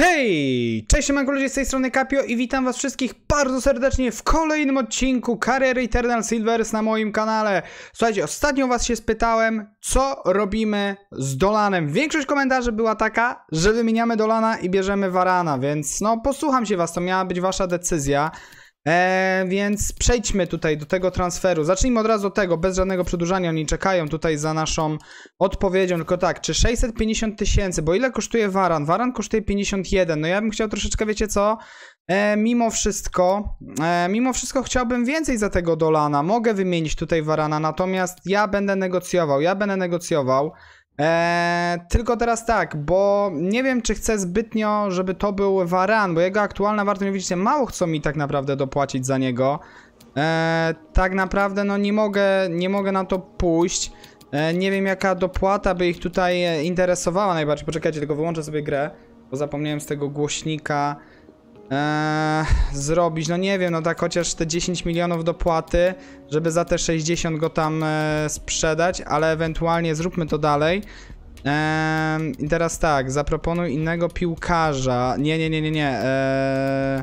Hej! Cześć, siemanko ludzie, z tej strony Kapio i witam was wszystkich bardzo serdecznie w kolejnym odcinku Career Eternal Silvers na moim kanale. Słuchajcie, ostatnio was się spytałem, co robimy z Dolanem. Większość komentarzy była taka, że wymieniamy Dolana i bierzemy Warana, więc no posłucham się was, to miała być wasza decyzja. E, więc przejdźmy tutaj do tego transferu. Zacznijmy od razu od tego, bez żadnego przedłużania. Oni czekają tutaj za naszą odpowiedzią. Tylko tak, czy 650 tysięcy, bo ile kosztuje Waran? Waran kosztuje 51. No ja bym chciał troszeczkę, wiecie co? E, mimo wszystko, e, mimo wszystko chciałbym więcej za tego Dolana. Mogę wymienić tutaj Warana, natomiast ja będę negocjował. Ja będę negocjował. Eee, tylko teraz tak, bo nie wiem, czy chcę zbytnio, żeby to był Varan, bo jego aktualna wartość, widzicie, mało chcą mi tak naprawdę dopłacić za niego. Eee, tak naprawdę, no nie mogę, nie mogę na to pójść. Eee, nie wiem, jaka dopłata by ich tutaj interesowała najbardziej. Poczekajcie, tylko wyłączę sobie grę, bo zapomniałem z tego głośnika Eee, zrobić, no nie wiem, no tak chociaż te 10 milionów dopłaty, żeby za te 60 go tam e, sprzedać, ale ewentualnie zróbmy to dalej. Eee, I teraz tak, zaproponuj innego piłkarza. Nie, nie, nie, nie, nie. Eee,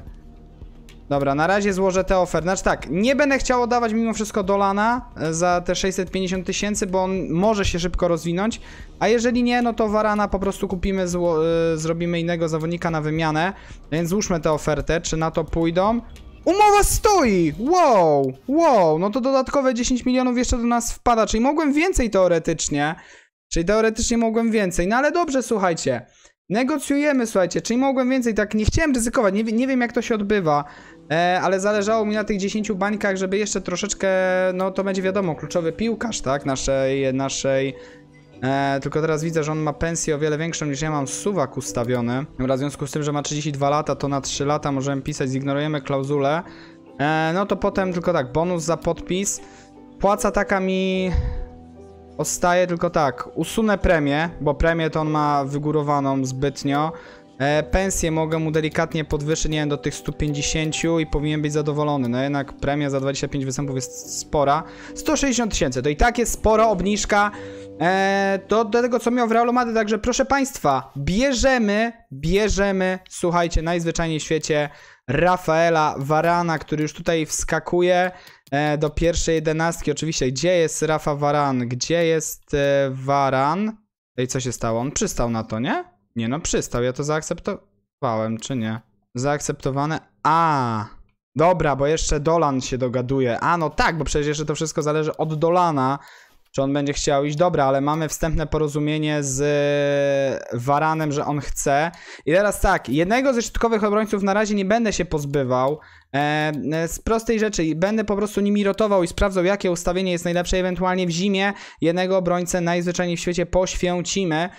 Dobra, na razie złożę te oferty. Znaczy tak, nie będę chciał oddawać mimo wszystko Dolana e, za te 650 tysięcy, bo on może się szybko rozwinąć. A jeżeli nie, no to Warana po prostu kupimy, zło, yy, zrobimy innego zawodnika na wymianę. Więc złóżmy tę ofertę, czy na to pójdą. Umowa stoi! Wow! Wow! No to dodatkowe 10 milionów jeszcze do nas wpada, czyli mogłem więcej teoretycznie. Czyli teoretycznie mogłem więcej, no ale dobrze, słuchajcie. Negocjujemy, słuchajcie, czyli mogłem więcej, tak nie chciałem ryzykować, nie, nie wiem jak to się odbywa, e, ale zależało mi na tych 10 bańkach, żeby jeszcze troszeczkę, no to będzie wiadomo, kluczowy piłkarz, tak, naszej, naszej, e, tylko teraz widzę, że on ma pensję o wiele większą niż ja mam suwak ustawiony, w związku z tym, że ma 32 lata, to na 3 lata możemy pisać, zignorujemy klauzulę, e, no to potem tylko tak, bonus za podpis, płaca taka mi Ostaje tylko tak, usunę premię, bo premię to on ma wygórowaną zbytnio. E, pensję mogę mu delikatnie podwyższyć, nie wiem, do tych 150 i powinien być zadowolony. No jednak premia za 25 występów jest spora. 160 tysięcy, to i tak jest spora obniżka e, do, do tego, co miał w Realu Madryt. Także proszę Państwa, bierzemy, bierzemy, słuchajcie, najzwyczajniej w świecie Rafaela Varana, który już tutaj wskakuje e, do pierwszej jedenastki. Oczywiście, gdzie jest Rafa Varan? Gdzie jest e, Varan? i co się stało? On przystał na to, nie? Nie no, przystał, ja to zaakceptowałem, czy nie? Zaakceptowane. A. Dobra, bo jeszcze Dolan się dogaduje. A no tak, bo przecież jeszcze to wszystko zależy od Dolana czy on będzie chciał iść, dobra, ale mamy wstępne porozumienie z Waranem, e, że on chce. I teraz tak, jednego ze szczytkowych obrońców na razie nie będę się pozbywał, e, e, z prostej rzeczy, będę po prostu nimi rotował i sprawdzał, jakie ustawienie jest najlepsze. Ewentualnie w zimie jednego obrońcę najzwyczajniej w świecie poświęcimy,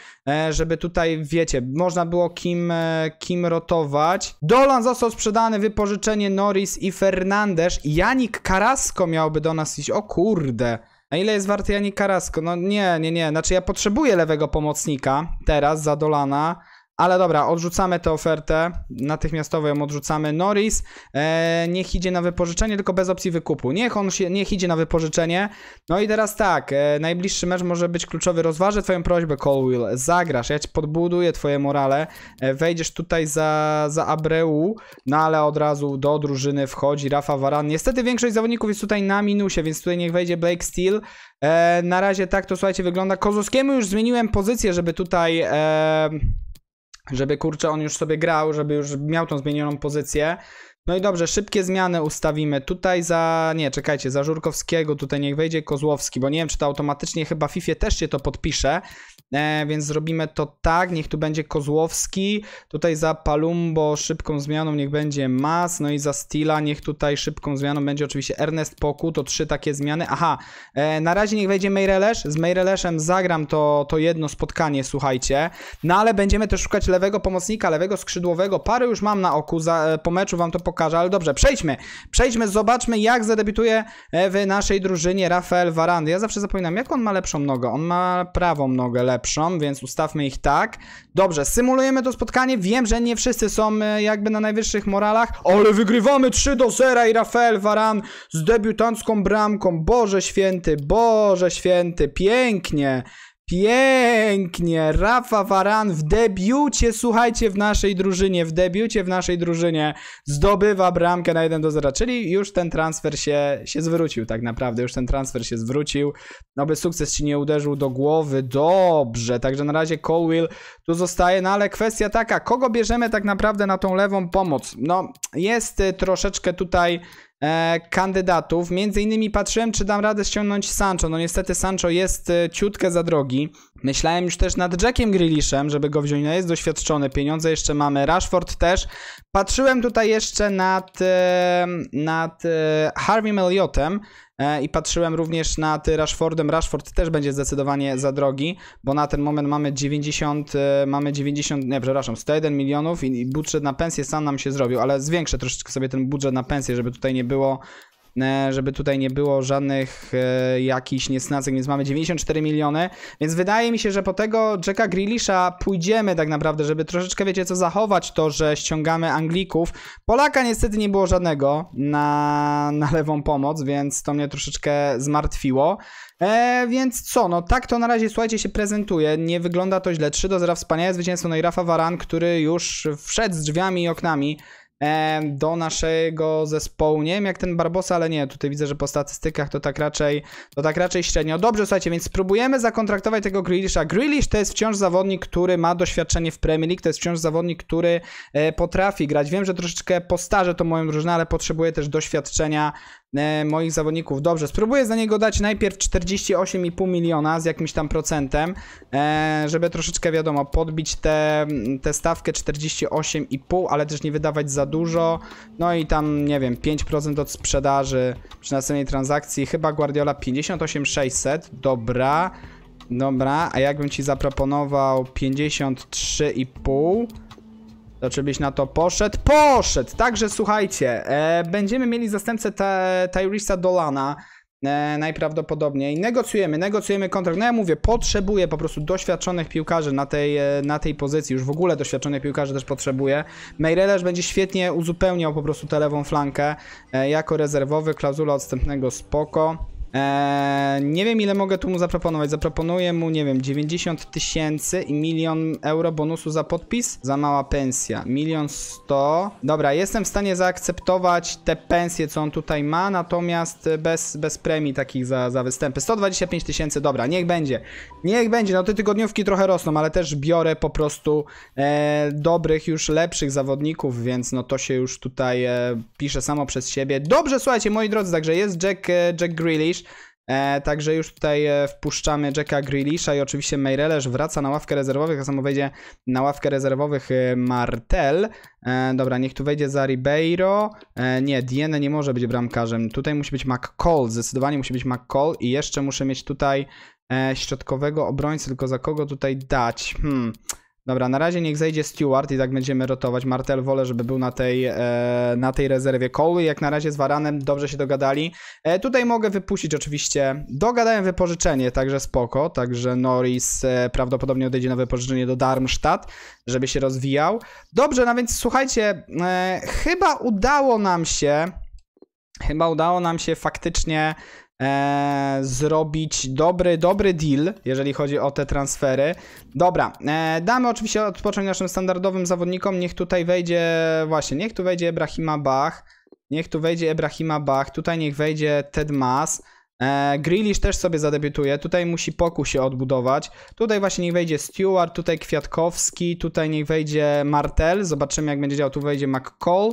żeby tutaj, wiecie, można było kim, kim rotować. Dolan został sprzedany, wypożyczenie Norris i Fernandesz. Janik Karasko miałby do nas iść. O kurde. A ile jest warty Janik Karasko? No nie, nie, nie. Znaczy ja potrzebuję lewego pomocnika teraz za Dolana. Ale dobra, odrzucamy tę ofertę, natychmiastowo ją odrzucamy. Norris e, niech idzie na wypożyczenie, tylko bez opcji wykupu. Niech on się, niech idzie na wypożyczenie. No i teraz tak, e, najbliższy mecz może być kluczowy. Rozważę twoją prośbę, Colwell. Zagrasz, ja ci podbuduję twoje morale. E, wejdziesz tutaj za, za Abreu, no ale od razu do drużyny wchodzi Rafa Varan. Niestety większość zawodników jest tutaj na minusie, więc tutaj niech wejdzie Blake Steele. E, na razie tak to, słuchajcie, wygląda. Kozłowskiemu już zmieniłem pozycję, żeby tutaj... E, żeby kurczę on już sobie grał, żeby już miał tą zmienioną pozycję. No i dobrze, szybkie zmiany ustawimy. Tutaj za, nie, czekajcie, za Żurkowskiego, tutaj niech wejdzie Kozłowski, bo nie wiem, czy to automatycznie chyba FIFA też się to podpisze, E, więc zrobimy to tak, niech tu będzie Kozłowski, tutaj za Palumbo szybką zmianą niech będzie Mas, no i za Stila niech tutaj szybką zmianą będzie oczywiście Ernest Poku, to trzy takie zmiany. Aha, e, na razie niech wejdzie Mejrelesz, z Mejreleszem zagram to, to jedno spotkanie, słuchajcie, no ale będziemy też szukać lewego pomocnika, lewego skrzydłowego, parę już mam na oku, za, e, po meczu wam to pokażę, ale dobrze, przejdźmy, przejdźmy, zobaczmy jak zadebiutuje e, w naszej drużynie Rafael Varane. Ja zawsze zapominam, jak on ma lepszą nogę, on ma prawą nogę, lepszą lepszą, więc ustawmy ich tak. Dobrze, symulujemy to spotkanie. Wiem, że nie wszyscy są e, jakby na najwyższych moralach, ale wygrywamy 3 do 0 i Rafael Varan z debiutancką bramką. Boże święty, Boże święty, pięknie. Pięknie, Rafa Varan w debiucie, słuchajcie, w naszej drużynie, w debiucie w naszej drużynie zdobywa bramkę na 1 do 0, czyli już ten transfer się, się zwrócił tak naprawdę, już ten transfer się zwrócił, No by sukces ci nie uderzył do głowy, dobrze, także na razie Colwill tu zostaje, no ale kwestia taka, kogo bierzemy tak naprawdę na tą lewą pomoc? No, jest y, troszeczkę tutaj e, kandydatów. Między innymi patrzyłem, czy dam radę ściągnąć Sancho. No niestety Sancho jest e, ciutkę za drogi. Myślałem już też nad Jackiem Grealishem, żeby go wziąć. No jest doświadczony, pieniądze jeszcze mamy. Rashford też. Patrzyłem tutaj jeszcze nad, e, nad e, Harvey Elliotem, E, i patrzyłem również nad Rashfordem. Rashford też będzie zdecydowanie za drogi, bo na ten moment mamy 90, e, mamy 90, nie przepraszam, 101 milionów i budżet na pensję sam nam się zrobił, ale zwiększę troszeczkę sobie ten budżet na pensję, żeby tutaj nie było żeby tutaj nie było żadnych e, jakichś niesnacek, więc mamy 94 miliony, więc wydaje mi się, że po tego Jacka Grealisha pójdziemy tak naprawdę, żeby troszeczkę, wiecie co, zachować to, że ściągamy Anglików. Polaka niestety nie było żadnego na, na lewą pomoc, więc to mnie troszeczkę zmartwiło. E, więc co, no tak to na razie, słuchajcie, się prezentuje. Nie wygląda to źle. 3 do 0, wspaniałe zwycięstwo. No i Rafa Varan, który już wszedł z drzwiami i oknami do naszego zespołu. Nie wiem jak ten Barbosa, ale nie, tutaj widzę, że po statystykach to tak raczej to tak raczej średnio. Dobrze, słuchajcie, więc spróbujemy zakontraktować tego Grealisha. Grealish to jest wciąż zawodnik, który ma doświadczenie w Premier League, to jest wciąż zawodnik, który e, potrafi grać. Wiem, że troszeczkę postarze to moją drużynę, ale potrzebuje też doświadczenia E, moich zawodników. Dobrze, spróbuję za niego dać najpierw 48,5 miliona z jakimś tam procentem, e, żeby troszeczkę, wiadomo, podbić tę te, te stawkę 48,5, ale też nie wydawać za dużo. No i tam, nie wiem, 5% od sprzedaży przy następnej transakcji. Chyba Guardiola 58,600, dobra. Dobra, a jakbym ci zaproponował 53,5 to czy byś na to poszedł? Poszedł! Także słuchajcie, e, będziemy mieli zastępcę Tyrisa Dolana e, najprawdopodobniej. Negocjujemy, negocjujemy kontrakt. No ja mówię, potrzebuję po prostu doświadczonych piłkarzy na tej, e, na tej pozycji. Już w ogóle doświadczonych piłkarzy też potrzebuję. Meireles będzie świetnie uzupełniał po prostu tę lewą flankę e, jako rezerwowy. Klauzula odstępnego spoko. Eee, nie wiem ile mogę tu mu zaproponować. Zaproponuję mu, nie wiem, 90 tysięcy i milion euro bonusu za podpis. Za mała pensja. Milion sto. Dobra, jestem w stanie zaakceptować te pensje, co on tutaj ma, natomiast e, bez, bez premii takich za, za występy. 125 tysięcy, dobra, niech będzie. Niech będzie, no te tygodniówki trochę rosną, ale też biorę po prostu e, dobrych, już lepszych zawodników, więc no to się już tutaj e, pisze samo przez siebie. Dobrze, słuchajcie, moi drodzy, także jest Jack, e, Jack Grealish. E, także już tutaj e, wpuszczamy Jacka Grealisha i oczywiście Meireles wraca na ławkę rezerwowych, a samo wejdzie na ławkę rezerwowych e, Martel. E, dobra, niech tu wejdzie za Ribeiro. E, nie, Diene nie może być bramkarzem. Tutaj musi być McCall, zdecydowanie musi być McCall i jeszcze muszę mieć tutaj e, środkowego obrońcy, tylko za kogo tutaj dać? Hmm... Dobra, na razie niech zejdzie Stewart i tak będziemy rotować. Martel wolę, żeby był na tej, e, na tej rezerwie koły. Jak na razie z Varanem dobrze się dogadali. E, tutaj mogę wypuścić oczywiście. Dogadałem wypożyczenie, także spoko. Także Norris e, prawdopodobnie odejdzie na wypożyczenie do Darmstadt, żeby się rozwijał. Dobrze, no więc słuchajcie, e, chyba udało nam się... Chyba udało nam się faktycznie e, zrobić dobry, dobry deal, jeżeli chodzi o te transfery. Dobra, e, damy oczywiście odpocząć naszym standardowym zawodnikom, niech tutaj wejdzie, właśnie, niech tu wejdzie Ebrahima Bach, niech tu wejdzie Ebrahima Bach, tutaj niech wejdzie Ted Mas, E, Grealish też sobie zadebiutuje, tutaj musi Poku się odbudować, tutaj właśnie niech wejdzie Stewart, tutaj Kwiatkowski, tutaj niech wejdzie Martel, zobaczymy jak będzie działał, tu wejdzie McCall,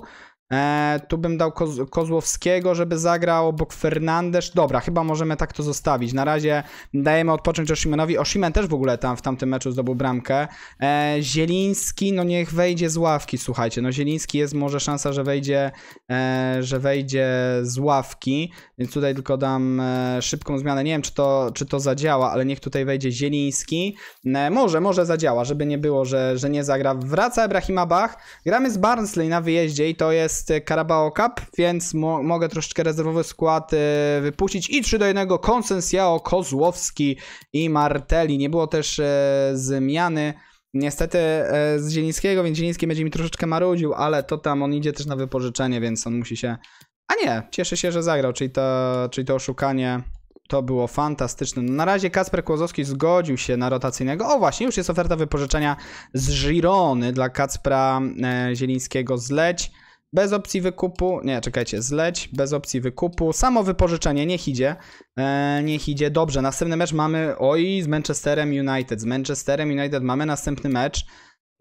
E, tu bym dał Koz Kozłowskiego, żeby zagrał obok Fernandesz. Dobra, chyba możemy tak to zostawić. Na razie dajemy odpocząć Oshimenowi. Oshimen też w ogóle tam w tamtym meczu zdobył bramkę. E, Zieliński, no niech wejdzie z ławki, słuchajcie. No Zieliński jest może szansa, że wejdzie, e, że wejdzie z ławki. Więc tutaj tylko dam e, szybką zmianę. Nie wiem, czy to, czy to zadziała, ale niech tutaj wejdzie Zieliński. E, może, może zadziała, żeby nie było, że, że nie zagra. Wraca Ibrahima Bach. Gramy z Barnsley na wyjeździe i to jest jest Carabao Cup, więc mo mogę troszeczkę rezerwowy skład e, wypuścić. I 3 do 1 Konsensjao, Kozłowski i Martelli. Nie było też e, zmiany niestety e, z Zielińskiego, więc Zieliński będzie mi troszeczkę marudził, ale to tam on idzie też na wypożyczenie, więc on musi się... A nie, cieszę się, że zagrał, czyli to, czyli to oszukanie... To było fantastyczne. No, na razie Kasper Kłozowski zgodził się na rotacyjnego. O właśnie, już jest oferta wypożyczenia z Girony dla Kacpra Zielińskiego z Leć bez opcji wykupu, nie, czekajcie, zleć, bez opcji wykupu, samo wypożyczenie, niech idzie, e, niech idzie, dobrze, następny mecz mamy, oj, z Manchesterem United, z Manchesterem United mamy następny mecz,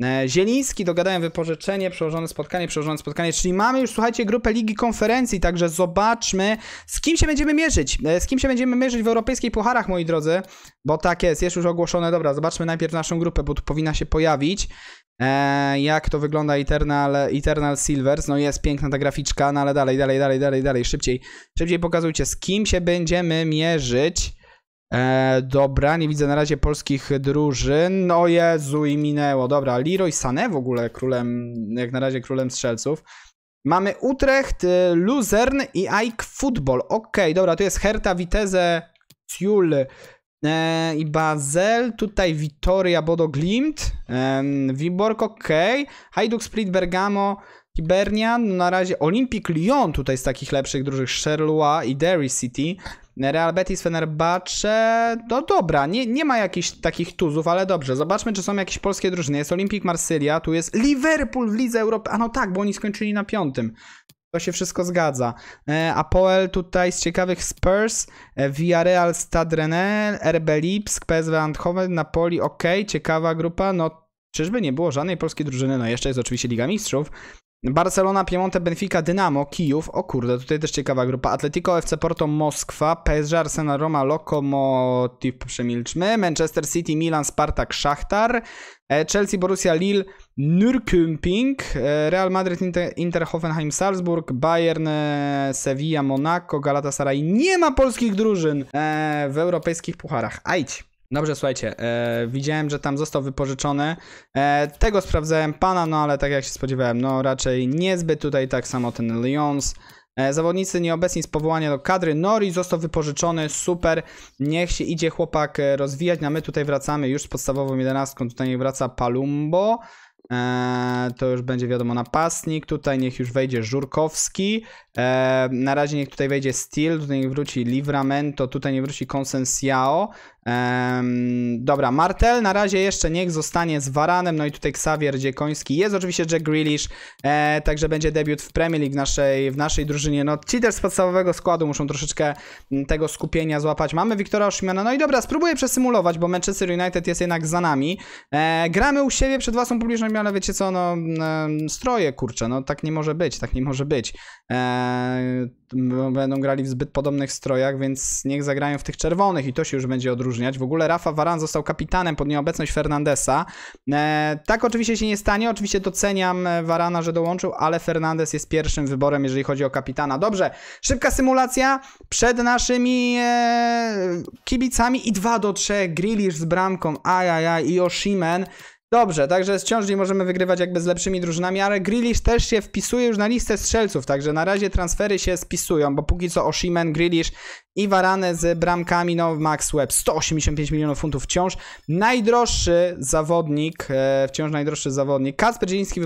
e, Zieliński, dogadałem wypożyczenie, przełożone spotkanie, przełożone spotkanie, czyli mamy już, słuchajcie, grupę Ligi Konferencji, także zobaczmy, z kim się będziemy mierzyć, e, z kim się będziemy mierzyć w europejskich pucharach, moi drodzy, bo tak jest, jest już ogłoszone, dobra, zobaczmy najpierw naszą grupę, bo tu powinna się pojawić, E, jak to wygląda Eternal, Eternal Silvers. No jest piękna ta graficzka, no ale dalej, dalej, dalej, dalej, dalej, szybciej. Szybciej pokazujcie, z kim się będziemy mierzyć. E, dobra, nie widzę na razie polskich drużyn. No Jezu i minęło. Dobra, Leroy Sané w ogóle królem, jak na razie królem strzelców. Mamy Utrecht, y, Luzern i Ike Football. Okej, okay, dobra, To jest Herta, Vitesse, Ciul, E, I Bazel, tutaj Vittoria, Bodo Glimt, e, Wiborg, ok. Hajduk, Split, Bergamo, Hibernian, na razie Olympic Lyon tutaj z takich lepszych drużyn, Sherloa i Derry City. Real Betis, Fenerbahce, no dobra, nie, nie ma jakichś takich tuzów, ale dobrze, zobaczmy czy są jakieś polskie drużyny. Jest Olympic Marsylia, tu jest Liverpool w Lidze Europy, a no tak, bo oni skończyli na piątym. To się wszystko zgadza. E, Apoel tutaj z ciekawych Spurs, e, Villarreal, Stade RB Lipsk, PSV Eindhoven, Napoli, ok, ciekawa grupa, no czyżby nie było żadnej polskiej drużyny, no jeszcze jest oczywiście Liga Mistrzów. Barcelona, Piemonte, Benfica, Dynamo, Kijów, o kurde, tutaj też ciekawa grupa. Atletico, FC Porto, Moskwa, PSG, Arsenal, Roma, Lokomotiv, przemilczmy, Manchester City, Milan, Spartak, Szachtar, e, Chelsea, Borussia, Lille, Nürnberg, e, Real Madrid, Inter, Inter, Hoffenheim, Salzburg, Bayern, e, Sevilla, Monaco, Galatasaray. Nie ma polskich drużyn e, w europejskich pucharach. Ajdź. Dobrze, słuchajcie, e, widziałem, że tam został wypożyczony. E, tego sprawdzałem pana, no ale tak jak się spodziewałem, no raczej niezbyt tutaj tak samo ten Lyons. E, zawodnicy nieobecni z powołania do kadry. Nori został wypożyczony, super. Niech się idzie chłopak rozwijać. No my tutaj wracamy już z podstawową jedenastką. Tutaj wraca Palumbo. E, to już będzie wiadomo napastnik. Tutaj niech już wejdzie Żurkowski. E, na razie niech tutaj wejdzie Steel, tutaj niech wróci Livramento, tutaj nie wróci Consensiao. Um, dobra, Martel na razie jeszcze niech zostanie z Varanem, no i tutaj Xavier Dziekoński jest, oczywiście Jack Grealish, e, także będzie debiut w Premier League w naszej, w naszej drużynie. No ci też z podstawowego składu muszą troszeczkę mm, tego skupienia złapać. Mamy Wiktora Oszmiana, no i dobra, spróbuję przesymulować, bo Manchester United jest jednak za nami. E, gramy u siebie przed własną publiczną, ale wiecie co, no mm, e, stroje, kurczę, no tak nie może być, tak nie może być. E, będą grali w zbyt podobnych strojach, więc niech zagrają w tych czerwonych i to się już będzie odróżniało wyróżniać. W ogóle Rafa Varan został kapitanem pod nieobecność Fernandesa. E, tak oczywiście się nie stanie, oczywiście doceniam e, Varana, że dołączył, ale Fernandes jest pierwszym wyborem, jeżeli chodzi o kapitana. Dobrze, szybka symulacja przed naszymi e, kibicami i 2 do 3 Grealish z bramką, ajajaj i Oshimen Dobrze, także z nie możemy wygrywać jakby z lepszymi drużynami, ale Grealish też się wpisuje już na listę strzelców, także na razie transfery się spisują, bo póki co Oshimen, Grealish i Varane z bramkami, no Max Webb 185 milionów funtów wciąż. Najdroższy zawodnik, e, wciąż najdroższy zawodnik, Kacper Zieliński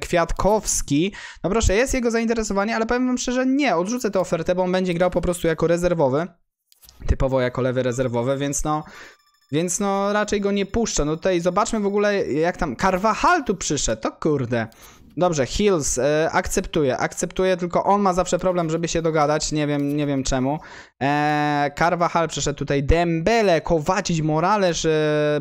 Kwiatkowski. No proszę, jest jego zainteresowanie, ale powiem wam szczerze, nie, odrzucę tę ofertę, bo on będzie grał po prostu jako rezerwowy typowo jako lewy rezerwowy, więc no więc no raczej go nie puszczę. No tutaj zobaczmy w ogóle jak tam Carvajal tu przyszedł. To kurde. Dobrze, Hills e, akceptuje, akceptuje, tylko on ma zawsze problem, żeby się dogadać, nie wiem, nie wiem czemu. E, Carvajal przyszedł tutaj, Dembele, Kowacic, Morales, e,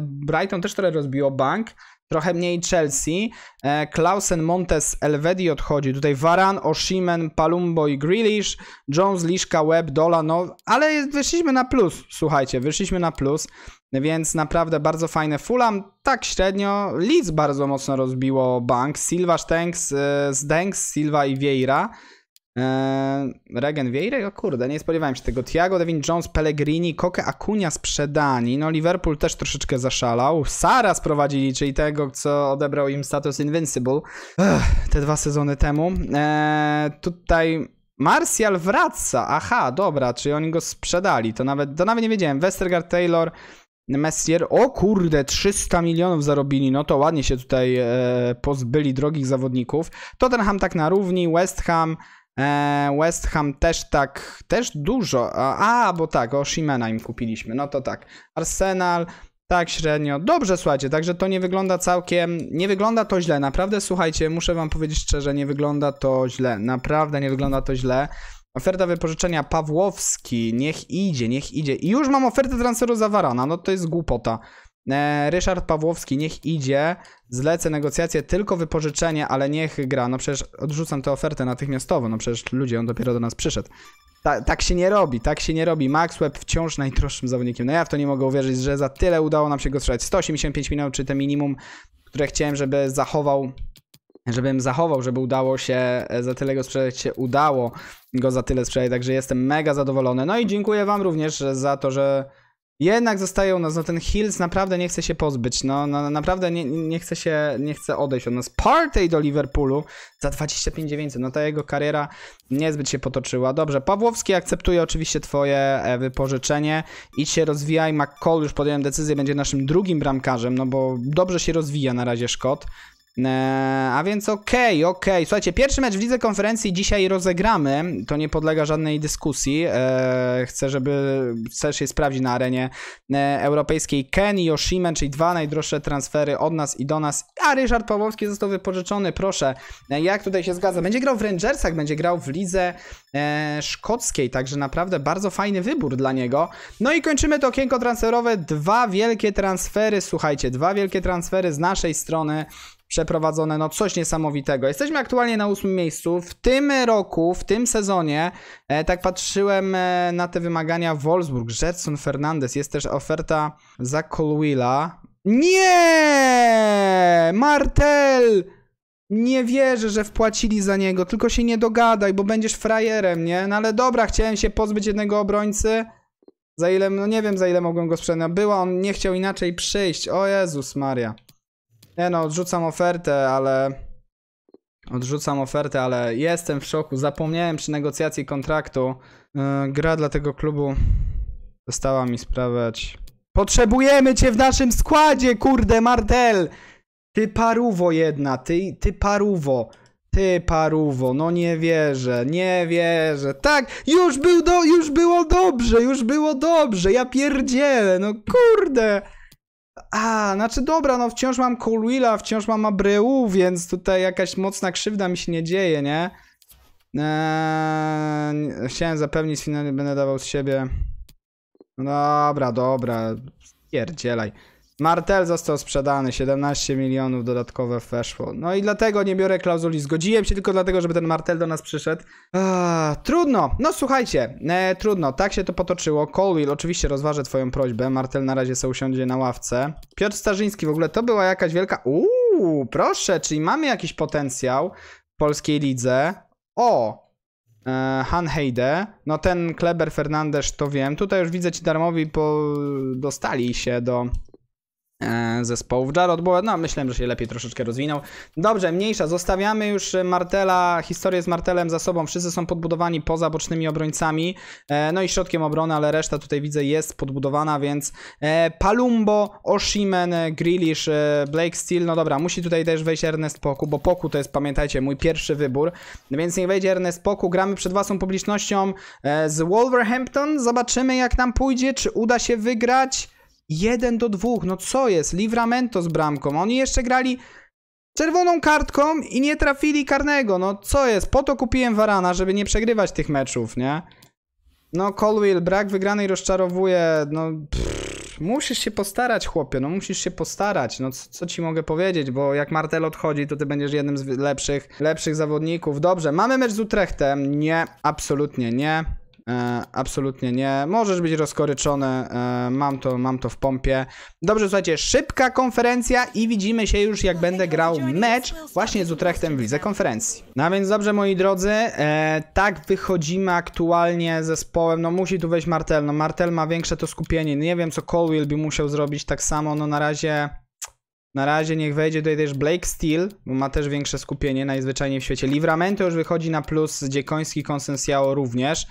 Brighton też trochę rozbiło bank, trochę mniej Chelsea, e, Klausen, Montes, Elvedi odchodzi, tutaj Varan, Oshimen, Palumbo i Grealish, Jones, Liszka, Webb, Dola, no, ale wyszliśmy na plus, słuchajcie, wyszliśmy na plus. Więc naprawdę bardzo fajne. Fulham tak średnio. Leeds bardzo mocno rozbiło bank. Silva, Stenks, Zdenks, e, Silva i Vieira. E, Regen Vieira? O kurde, nie spodziewałem się tego. Thiago, Devin Jones, Pellegrini, Koke Akunia sprzedani. No Liverpool też troszeczkę zaszalał. Sara sprowadzili, czyli tego, co odebrał im status Invincible Ech, te dwa sezony temu. Eee, tutaj Martial wraca. Aha, dobra, czyli oni go sprzedali. To nawet, to nawet nie wiedziałem. Westergaard, Taylor, Messier. O kurde, 300 milionów zarobili. No to ładnie się tutaj e, pozbyli drogich zawodników. Tottenham tak na równi, West Ham. E, West Ham też tak, też dużo. A, a bo tak, o Shimena im kupiliśmy. No to tak. Arsenal. Tak, średnio. Dobrze, słuchajcie, także to nie wygląda całkiem, nie wygląda to źle. Naprawdę, słuchajcie, muszę wam powiedzieć szczerze, nie wygląda to źle. Naprawdę nie wygląda to źle. Oferta wypożyczenia Pawłowski, niech idzie, niech idzie. I już mam ofertę transferu Zawarana, no to jest głupota. E, Ryszard Pawłowski, niech idzie, zlecę negocjacje, tylko wypożyczenie, ale niech gra. No przecież odrzucam tę ofertę natychmiastowo, no przecież ludzie, on dopiero do nas przyszedł. Ta, tak się nie robi, tak się nie robi. Max Webb wciąż najdroższym zawodnikiem. No ja w to nie mogę uwierzyć, że za tyle udało nam się go strzelać. 185 minut, czy te minimum, które chciałem, żeby zachował żebym zachował, żeby udało się e, za tyle go sprzedać, się udało go za tyle sprzedać, także jestem mega zadowolony. No i dziękuję wam również za to, że jednak zostaje u nas, no ten Hills naprawdę nie chce się pozbyć, no, no, no naprawdę nie, nie chce się, nie chce odejść od nas. Partey do Liverpoolu za 25 900, no ta jego kariera niezbyt się potoczyła. Dobrze, Pawłowski akceptuje oczywiście twoje e, wypożyczenie, idź się rozwijaj, McCall już podjąłem decyzję, będzie naszym drugim bramkarzem, no bo dobrze się rozwija na razie Szkot, Eee, a więc okej, okay, okej. Okay. Słuchajcie, pierwszy mecz w Lidze Konferencji dzisiaj rozegramy. To nie podlega żadnej dyskusji. Eee, chcę, żeby chcę się sprawdzić na arenie eee, europejskiej. Ken i Yoshimen, czyli dwa najdroższe transfery od nas i do nas. A Ryszard Pawłowski został wypożyczony, proszę. jak tutaj się zgadza? Będzie grał w Rangersach, będzie grał w Lidze Szkockiej, także naprawdę bardzo fajny wybór dla niego. No i kończymy to okienko transferowe. Dwa wielkie transfery, słuchajcie, dwa wielkie transfery z naszej strony przeprowadzone, no coś niesamowitego. Jesteśmy aktualnie na ósmym miejscu. W tym roku, w tym sezonie, e, tak patrzyłem e, na te wymagania Wolfsburg, Jetson Fernandez, jest też oferta za Colwilla. Nie! Martel! Nie wierzę, że wpłacili za niego, tylko się nie dogadaj, bo będziesz frajerem, nie? No ale dobra, chciałem się pozbyć jednego obrońcy. Za ile, no nie wiem za ile mogłem go sprzedać. No była, on nie chciał inaczej przyjść. O Jezus Maria. Nie no, odrzucam ofertę, ale... Odrzucam ofertę, ale jestem w szoku. Zapomniałem przy negocjacji kontraktu. Yy, gra dla tego klubu została mi sprawiać. Potrzebujemy cię w naszym składzie, kurde, Martel! Ty paruwo jedna, ty, ty paruwo. Ty paruwo, no nie wierzę, nie wierzę. Tak, już, był do, już było dobrze, już było dobrze, ja pierdzielę, no kurde. A, znaczy dobra, no wciąż mam Coolwilla, wciąż mam Abreu, więc tutaj jakaś mocna krzywda mi się nie dzieje, nie? Eee, chciałem zapewnić, finalnie będę dawał z siebie. No dobra, dobra, pierdzielaj. Martel został sprzedany, 17 milionów dodatkowe weszło. No i dlatego nie biorę klauzuli. Zgodziłem się tylko dlatego, żeby ten Martel do nas przyszedł. Eee, trudno, no słuchajcie, e, trudno, tak się to potoczyło. Colwill oczywiście rozważę twoją prośbę. Martel na razie sobie usiądzie na ławce. Piotr Starzyński, w ogóle to była jakaś wielka... Uuu, proszę, czyli mamy jakiś potencjał w polskiej lidze. O, e, Han Heide. No ten Kleber Fernandez to wiem. Tutaj już widzę ci darmowi po... dostali się do E, zespołów. Jarod Bowen, no myślałem, że się lepiej troszeczkę rozwinął. Dobrze, mniejsza, zostawiamy już Martela, historię z Martelem za sobą. Wszyscy są podbudowani poza bocznymi obrońcami, e, no i środkiem obrony, ale reszta tutaj widzę jest podbudowana, więc e, Palumbo, Oshimen, Grealish, Blake Steel, no dobra, musi tutaj też wejść Ernest Poku, bo Poku to jest, pamiętajcie, mój pierwszy wybór, no więc niech wejdzie Ernest Poku. Gramy przed własną publicznością z Wolverhampton, zobaczymy jak nam pójdzie, czy uda się wygrać. 1 do 2, no co jest? Livramento z bramką. Oni jeszcze grali czerwoną kartką i nie trafili karnego. No co jest? Po to kupiłem Varana, żeby nie przegrywać tych meczów, nie? No Colwill brak wygranej rozczarowuje. No pff, musisz się postarać, chłopie. No musisz się postarać. No co, co, ci mogę powiedzieć, bo jak Martel odchodzi, to ty będziesz jednym z lepszych, lepszych zawodników. Dobrze, mamy mecz z Utrechtem. Nie, absolutnie nie. E, absolutnie nie. Możesz być rozkoryczony. E, mam, to, mam to w pompie. Dobrze, słuchajcie, szybka konferencja i widzimy się już, jak będę grał mecz właśnie z Utrechtem w lidze konferencji. No więc dobrze, moi drodzy, e, tak wychodzimy aktualnie zespołem. No musi tu wejść Martel. No Martel ma większe to skupienie. Nie wiem, co Colwell by musiał zrobić tak samo. No na razie... Na razie niech wejdzie tutaj też Blake Steel, bo ma też większe skupienie najzwyczajniej w świecie. Livramento już wychodzi na plus, Dziekoński, Konsensiało również.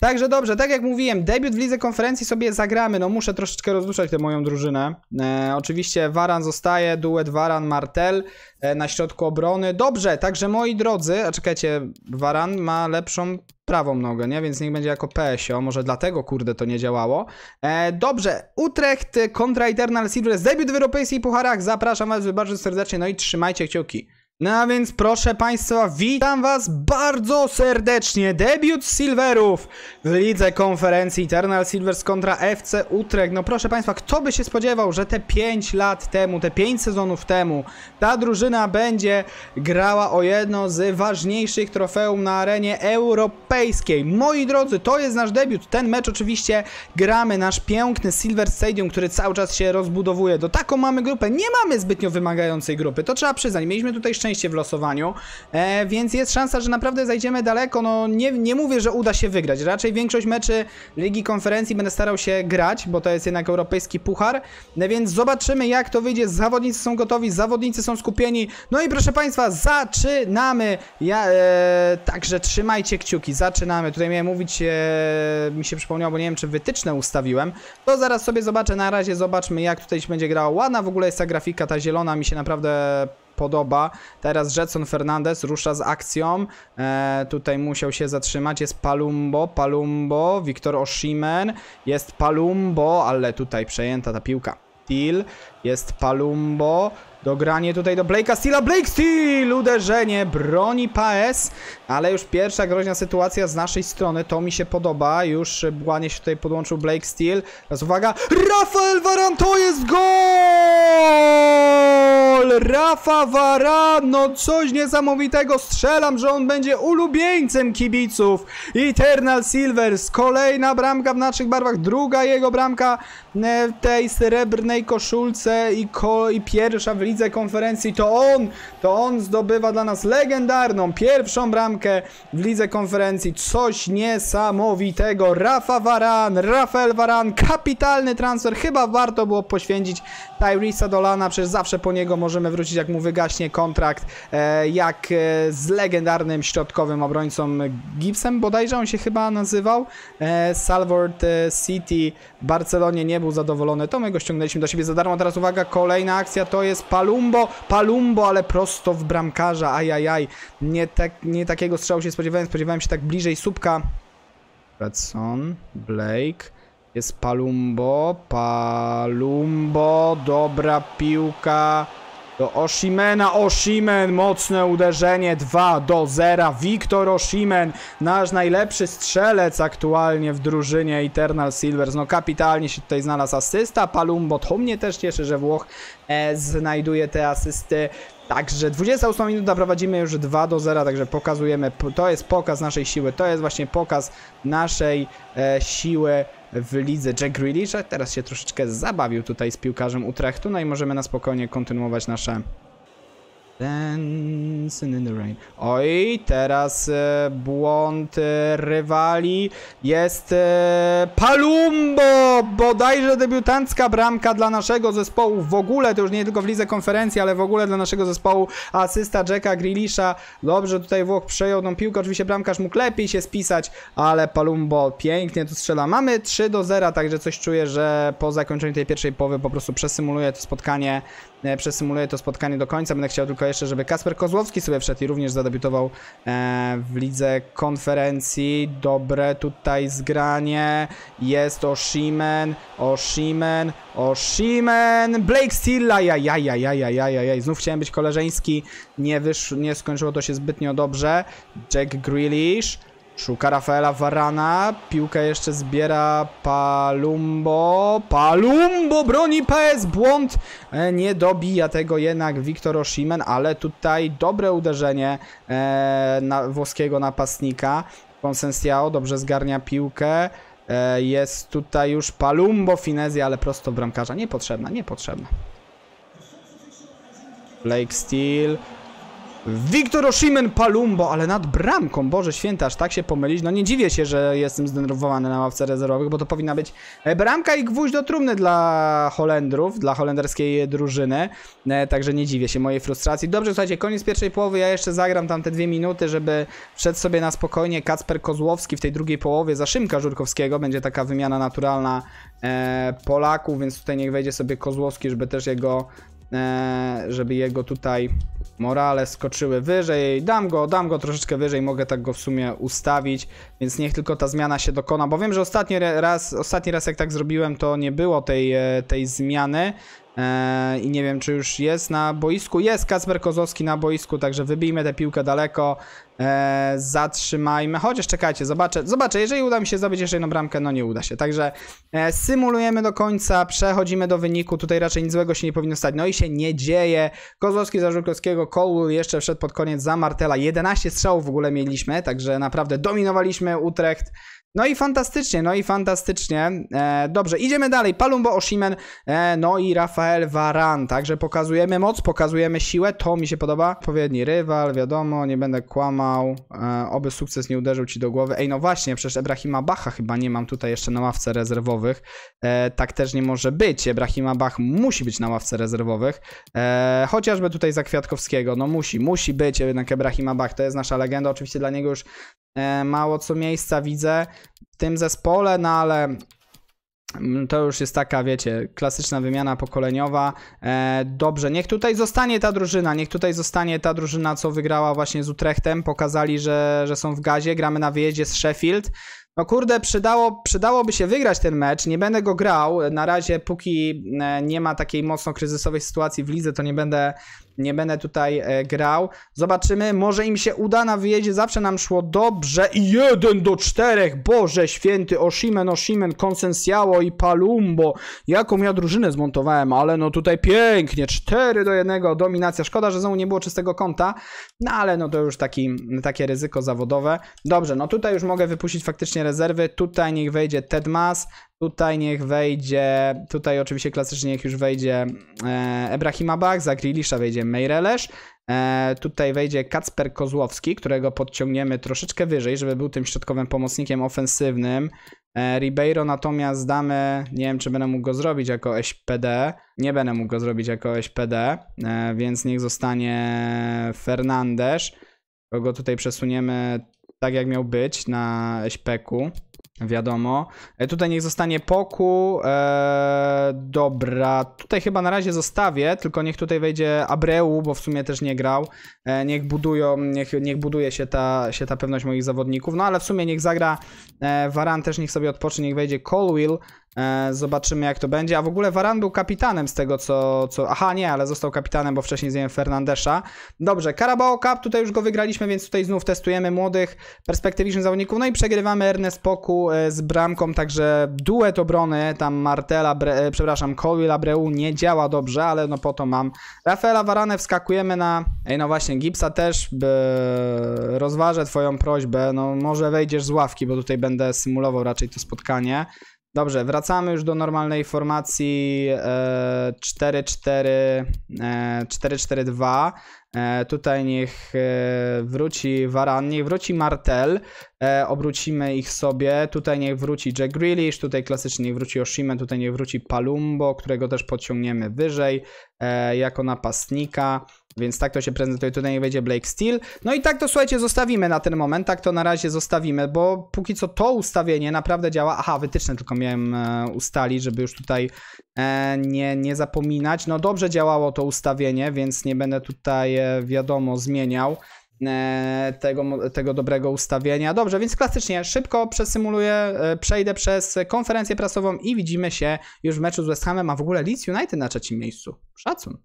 Także dobrze, tak jak mówiłem, debiut w lidze konferencji sobie zagramy. No muszę troszeczkę rozduszać tę moją drużynę. E, oczywiście Waran zostaje, duet Waran-Martel e, na środku obrony. Dobrze, także moi drodzy, a czekajcie, Waran ma lepszą prawą nogę, nie? Więc niech będzie jako PSO, może dlatego, kurde, to nie działało. E, dobrze, Utrecht kontra Eternal Silver, debiut w europejskich pucharach. Zapraszam was bardzo serdecznie, no i trzymajcie kciuki. No a więc proszę Państwa, witam Was bardzo serdecznie. Debiut Silverów w lidze konferencji Eternal Silvers kontra FC Utrecht. No proszę Państwa, kto by się spodziewał, że te 5 lat temu, te 5 sezonów temu, ta drużyna będzie grała o jedno z ważniejszych trofeum na arenie europejskiej. Moi drodzy, to jest nasz debiut. Ten mecz oczywiście gramy, nasz piękny Silver Stadium, który cały czas się rozbudowuje. Do taką mamy grupę. Nie mamy zbytnio wymagającej grupy, to trzeba przyznać. Mieliśmy tutaj szczęście szczęście w losowaniu, e, więc jest szansa, że naprawdę zajdziemy daleko. No nie, nie mówię, że uda się wygrać. Raczej większość meczy Ligi Konferencji będę starał się grać, bo to jest jednak europejski puchar. No więc zobaczymy jak to wyjdzie. Zawodnicy są gotowi, zawodnicy są skupieni. No i proszę Państwa, zaczynamy! Ja, e, także trzymajcie kciuki, zaczynamy. Tutaj miałem mówić, e, mi się przypomniało, bo nie wiem czy wytyczne ustawiłem. To zaraz sobie zobaczę, na razie zobaczmy jak tutaj się będzie grała. Ładna w ogóle jest ta grafika, ta zielona mi się naprawdę podoba. Teraz Jetson Fernandez rusza z akcją. E, tutaj musiał się zatrzymać. Jest Palumbo, Palumbo, Wiktor Oshimen. Jest Palumbo, ale tutaj przejęta ta piłka. Steel, jest Palumbo, Dogranie tutaj do Blake'a Steela. Blake Steel! Uderzenie! Broni PS. ale już pierwsza groźna sytuacja z naszej strony. To mi się podoba. Już ładnie się tutaj podłączył Blake Steel. Teraz uwaga. Rafael Varan to jest gol! gol Rafa Varano, coś niesamowitego, strzelam, że on będzie ulubieńcem kibiców. Eternal Silvers, kolejna bramka w naszych barwach, druga jego bramka E, w tej srebrnej koszulce i, ko i pierwsza w lidze konferencji to on, to on zdobywa dla nas legendarną pierwszą bramkę w lidze konferencji. Coś niesamowitego. Rafa Varan, Rafael Varan, kapitalny transfer. Chyba warto było poświęcić Tyrisa Dolana, przecież zawsze po niego możemy wrócić jak mu wygaśnie kontrakt, e, jak e, z legendarnym środkowym obrońcą Gibsem, bodajże on się chyba nazywał, Salford City Barcelonie nie był zadowolony, to my go ściągnęliśmy do siebie za darmo. Teraz uwaga, kolejna akcja to jest Palumbo, Palumbo, ale prosto w bramkarza, ajajaj. Nie, tak, nie takiego strzału się spodziewałem, spodziewałem się tak bliżej słupka. Redson, Blake, jest Palumbo, Palumbo, dobra piłka. Do Oshimena, Oshimen, mocne uderzenie, 2 do 0. Wiktor Oshimen, nasz najlepszy strzelec aktualnie w drużynie Eternal Silvers. No kapitalnie się tutaj znalazł asysta, Palumbo, to mnie też cieszy, że Włoch e, znajduje te asysty. Także 28 minuta prowadzimy już 2 do 0, także pokazujemy, to jest pokaz naszej siły, to jest właśnie pokaz naszej e, siły w lidze Jack Grealisha. Teraz się troszeczkę zabawił tutaj z piłkarzem Utrechtu, no i możemy na spokojnie kontynuować nasze Dancing in the rain. Oj, teraz e, błąd e, rywali. Jest e, Palumbo! Bodajże debiutancka bramka dla naszego zespołu. W ogóle, to już nie tylko w lidze konferencji, ale w ogóle dla naszego zespołu. Asysta Jacka Grilisza. Dobrze tutaj Włoch przejął tą piłkę. Oczywiście bramkarz mógł lepiej się spisać, ale Palumbo pięknie tu strzela. Mamy 3 do 0, także coś czuję, że po zakończeniu tej pierwszej połowy po prostu przesymuluje to spotkanie E, przesymuluję to spotkanie do końca. Będę chciał tylko jeszcze, żeby Kasper Kozłowski sobie wszedł i również zadebiutował e, w lidze konferencji. Dobre tutaj zgranie. Jest Oshimen, Oshimen, Oshimen, Blake Steele, ja. Znów chciałem być koleżeński, nie, wysz... nie skończyło to się zbytnio dobrze. Jack Grealish, Szuka Rafaela Varana, piłkę jeszcze zbiera Palumbo, Palumbo broni PS, błąd, e, nie dobija tego jednak Wiktor Oshimen, ale tutaj dobre uderzenie e, na włoskiego napastnika, Konsensiao dobrze zgarnia piłkę, e, jest tutaj już Palumbo, finezja, ale prosto bramkarza, niepotrzebna, niepotrzebna. Blake Steel, Wiktor Oshimen Palumbo, ale nad bramką, Boże Święty, aż tak się pomylić. No nie dziwię się, że jestem zdenerwowany na ławce rezerwowych, bo to powinna być e, bramka i gwóźdź do trumny dla Holendrów, dla holenderskiej drużyny. E, także nie dziwię się mojej frustracji. Dobrze, słuchajcie, koniec pierwszej połowy, ja jeszcze zagram tam te dwie minuty, żeby wszedł sobie na spokojnie Kacper Kozłowski w tej drugiej połowie za Szymka Żurkowskiego. Będzie taka wymiana naturalna e, Polaków, więc tutaj niech wejdzie sobie Kozłowski, żeby też jego, żeby jego tutaj morale skoczyły wyżej. Dam go, dam go troszeczkę wyżej, mogę tak go w sumie ustawić, więc niech tylko ta zmiana się dokona, bo wiem, że ostatni raz, ostatni raz jak tak zrobiłem, to nie było tej, e, tej zmiany, E, I nie wiem, czy już jest na boisku. Jest Kacper Kozowski na boisku, także wybijmy tę piłkę daleko. E, zatrzymajmy. Chociaż czekajcie, zobaczę. Zobaczę, jeżeli uda mi się zdobyć jeszcze jedną bramkę, no nie uda się. Także e, symulujemy do końca, przechodzimy do wyniku. Tutaj raczej nic złego się nie powinno stać. No i się nie dzieje. Kozłowski za Żurkowskiego, Cole jeszcze wszedł pod koniec za Martela. 11 strzałów w ogóle mieliśmy, także naprawdę dominowaliśmy Utrecht. No i fantastycznie, no i fantastycznie. E, dobrze, idziemy dalej. Palumbo Oshimen, e, no i Rafael Varan. Także pokazujemy moc, pokazujemy siłę. To mi się podoba. Odpowiedni rywal, wiadomo, nie będę kłamał. E, oby sukces nie uderzył ci do głowy. Ej, no właśnie, przecież Ebrahima Bacha chyba nie mam tutaj jeszcze na ławce rezerwowych. E, tak też nie może być. Ebrahima Bach musi być na ławce rezerwowych. E, chociażby tutaj za Kwiatkowskiego. No musi, musi być jednak Ebrahima Bach. To jest nasza legenda. Oczywiście dla niego już E, mało co miejsca widzę w tym zespole, no ale mm, to już jest taka, wiecie, klasyczna wymiana pokoleniowa. E, dobrze, niech tutaj zostanie ta drużyna, niech tutaj zostanie ta drużyna, co wygrała właśnie z Utrechtem. Pokazali, że, że są w gazie, gramy na wyjeździe z Sheffield. No kurde, przydało, przydałoby się wygrać ten mecz, nie będę go grał. Na razie, póki e, nie ma takiej mocno kryzysowej sytuacji w lidze, to nie będę nie będę tutaj e, grał. Zobaczymy, może im się uda na wyjeździe, zawsze nam szło dobrze i 1 do 4, Boże Święty, Oshimen, Oshimen, Konsensiało i Palumbo. Jaką ja drużynę zmontowałem, ale no tutaj pięknie, 4 do 1, dominacja. Szkoda, że znowu nie było czystego kąta, no ale no to już taki, takie ryzyko zawodowe. Dobrze, no tutaj już mogę wypuścić faktycznie rezerwy, tutaj niech wejdzie Ted Mas, Tutaj niech wejdzie, tutaj oczywiście klasycznie niech już wejdzie e, Ebrahima Bach, za Grilisza wejdzie Mejrelesz, e, tutaj wejdzie Kacper Kozłowski, którego podciągniemy troszeczkę wyżej, żeby był tym środkowym pomocnikiem ofensywnym. E, Ribeiro natomiast damy, nie wiem czy będę mógł go zrobić jako SPD, nie będę mógł go zrobić jako SPD, e, więc niech zostanie Fernandes, kogo tutaj przesuniemy tak jak miał być na SPK-u. Wiadomo. E, tutaj niech zostanie pokój. Eee, dobra, tutaj chyba na razie zostawię, tylko niech tutaj wejdzie Abreu, bo w sumie też nie grał. Eee, niech budują, niech, niech buduje się ta, się ta pewność moich zawodników. No ale w sumie niech zagra e, Varan, też niech sobie odpocznie, niech wejdzie Colwill. E, zobaczymy jak to będzie. A w ogóle Varan był kapitanem z tego co, co... Aha, nie, ale został kapitanem, bo wcześniej zjem Fernandesza. Dobrze, Carabao Cup, tutaj już go wygraliśmy, więc tutaj znów testujemy młodych, perspektywicznych zawodników. No i przegrywamy Ernest Poku e, z bramką, także duet obrony, tam Martela, Bre... E, przepraszam, Colwell Breu nie działa dobrze, ale no po to mam. Rafaela Varane wskakujemy na... Ej, no właśnie, Gipsa też by... rozważę twoją prośbę, no może wejdziesz z ławki, bo tutaj będę symulował raczej to spotkanie. Dobrze, wracamy już do normalnej formacji 4-4-2. E, e, e, tutaj niech wróci Varan, niech wróci Martel. Obrócimy ich sobie. Tutaj niech wróci Jack Grealish, tutaj klasycznie niech wróci Oshimę, tutaj niech wróci Palumbo, którego też podciągniemy wyżej jako napastnika. Więc tak to się prezentuje. Tutaj nie wejdzie Blake Steel. No i tak to słuchajcie, zostawimy na ten moment. Tak to na razie zostawimy, bo póki co to ustawienie naprawdę działa. Aha, wytyczne tylko miałem e, ustalić, żeby już tutaj e, nie, nie zapominać. No dobrze działało to ustawienie, więc nie będę tutaj e, wiadomo zmieniał e, tego, tego dobrego ustawienia. Dobrze, więc klasycznie szybko przesymuluję, e, przejdę przez konferencję prasową i widzimy się już w meczu z West Hamem, a w ogóle Leeds United na trzecim miejscu. Szacun.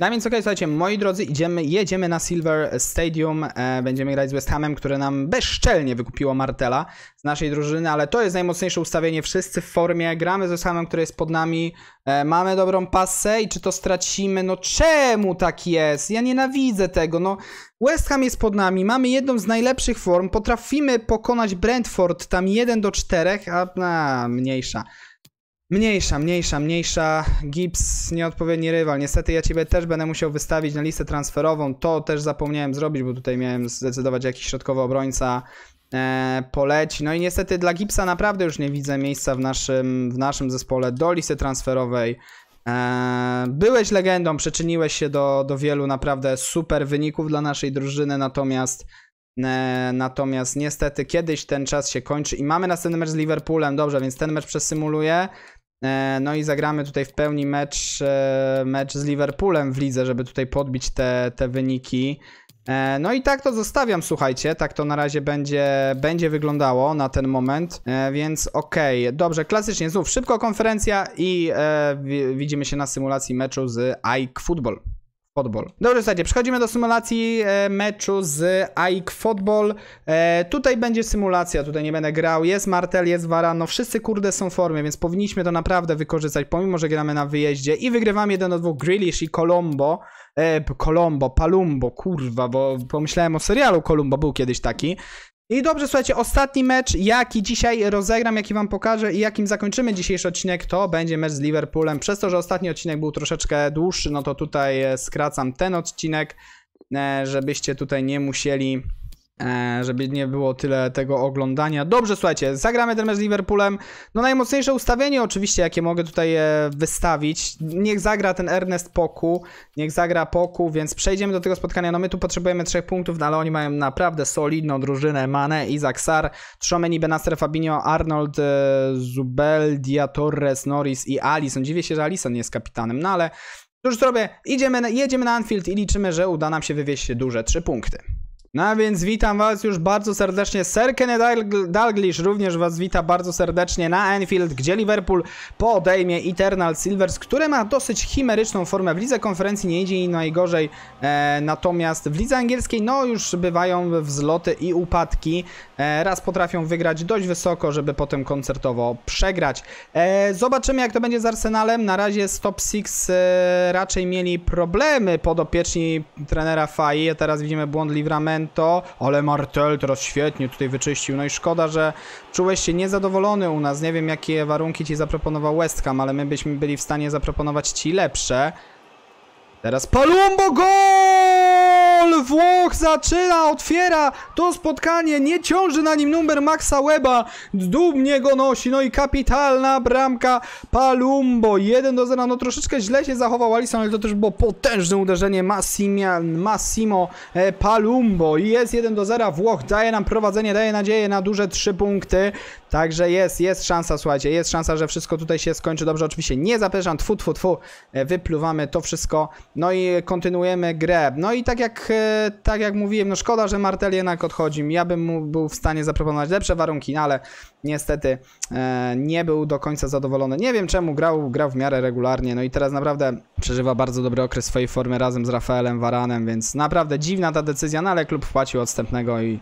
No więc okej, okay, słuchajcie, moi drodzy, idziemy, jedziemy na Silver Stadium, e, będziemy grać z West Hamem, które nam bezszczelnie wykupiło Martela z naszej drużyny, ale to jest najmocniejsze ustawienie, wszyscy w formie, gramy z West Hamem, który jest pod nami, e, mamy dobrą pasę i czy to stracimy? No czemu tak jest? Ja nienawidzę tego, no West Ham jest pod nami, mamy jedną z najlepszych form, potrafimy pokonać Brentford tam 1 do 4, a, a mniejsza. Mniejsza, mniejsza, mniejsza. Gibbs, nieodpowiedni rywal. Niestety ja Ciebie też będę musiał wystawić na listę transferową. To też zapomniałem zrobić, bo tutaj miałem zdecydować jakiś środkowy obrońca e, poleci. No i niestety dla Gibbsa naprawdę już nie widzę miejsca w naszym, w naszym zespole do listy transferowej. E, byłeś legendą, przyczyniłeś się do, do wielu naprawdę super wyników dla naszej drużyny, natomiast e, Natomiast niestety kiedyś ten czas się kończy i mamy następny mecz z Liverpoolem, dobrze, więc ten mecz przesymuluję. E, no i zagramy tutaj w pełni mecz, e, mecz z Liverpoolem w lidze, żeby tutaj podbić te, te wyniki. E, no i tak to zostawiam, słuchajcie, tak to na razie będzie, będzie wyglądało na ten moment, więc okej, okay. dobrze, klasycznie znów szybko konferencja i e, widzimy się na symulacji meczu z iFootball. Football. Dobrze, słuchajcie, przechodzimy do symulacji e, meczu z AIK Football. E, tutaj będzie symulacja, tutaj nie będę grał. Jest Martel, jest No wszyscy kurde są w formie, więc powinniśmy to naprawdę wykorzystać, pomimo, że gramy na wyjeździe i wygrywamy 1 do 2 Grealish i Colombo. E, Colombo, Palumbo, kurwa, bo pomyślałem o serialu Columbo, był kiedyś taki. I dobrze, słuchajcie, ostatni mecz, jaki dzisiaj rozegram, jaki wam pokażę i jakim zakończymy dzisiejszy odcinek, to będzie mecz z Liverpoolem. Przez to, że ostatni odcinek był troszeczkę dłuższy, no to tutaj e, skracam ten odcinek, e, żebyście tutaj nie musieli E, żeby nie było tyle tego oglądania. Dobrze, słuchajcie, zagramy ten mecz z Liverpoolem. No najmocniejsze ustawienie oczywiście, jakie mogę tutaj e, wystawić. Niech zagra ten Ernest Poku, niech zagra Poku, więc przejdziemy do tego spotkania. No my tu potrzebujemy trzech punktów, no ale oni mają naprawdę solidną drużynę. Mane, Izak Sar, Trzomeni, Benaster, Fabinho, Arnold, e, Dia Torres, Norris i Alison. Dziwię się, że Alison jest kapitanem, no ale cóż zrobię, idziemy, jedziemy na Anfield i liczymy, że uda nam się wywieźć duże trzy punkty. No a więc witam was już bardzo serdecznie. Sir Kenny Dalglish również was wita bardzo serdecznie na Anfield, gdzie Liverpool podejmie Eternal Silvers, które ma dosyć chimeryczną formę. W lidze konferencji nie idzie i najgorzej, e, natomiast w lidze angielskiej no już bywają wzloty i upadki. E, raz potrafią wygrać dość wysoko, żeby potem koncertowo przegrać. E, zobaczymy jak to będzie z Arsenalem. Na razie Stop Six e, raczej mieli problemy opieczni trenera Fai. Teraz widzimy błąd Livramento Sacramento, ale Martel teraz świetnie tutaj wyczyścił. No i szkoda, że czułeś się niezadowolony u nas. Nie wiem, jakie warunki ci zaproponował West Ham, ale my byśmy byli w stanie zaproponować ci lepsze. Teraz Palumbo gol! Gol Włoch zaczyna, otwiera to spotkanie, nie ciąży na nim numer Maxa Weba, dumnie go nosi, no i kapitalna bramka Palumbo, 1 do 0, no troszeczkę źle się zachował Alisson, ale to też było potężne uderzenie Massimia, Massimo e, Palumbo i jest 1 do 0, Włoch daje nam prowadzenie, daje nadzieję na duże 3 punkty, Także jest, jest szansa, słuchajcie, jest szansa, że wszystko tutaj się skończy dobrze. Oczywiście nie zapeszam, tfu, tfu, tfu, e, wypluwamy to wszystko. No i kontynuujemy grę. No i tak jak, e, tak jak mówiłem, no szkoda, że Martel jednak odchodzi. Ja bym mu był w stanie zaproponować lepsze warunki, no ale niestety e, nie był do końca zadowolony. Nie wiem czemu, grał, grał w miarę regularnie, no i teraz naprawdę przeżywa bardzo dobry okres swojej formy razem z Rafaelem Varanem, więc naprawdę dziwna ta decyzja, no ale klub wpłacił odstępnego i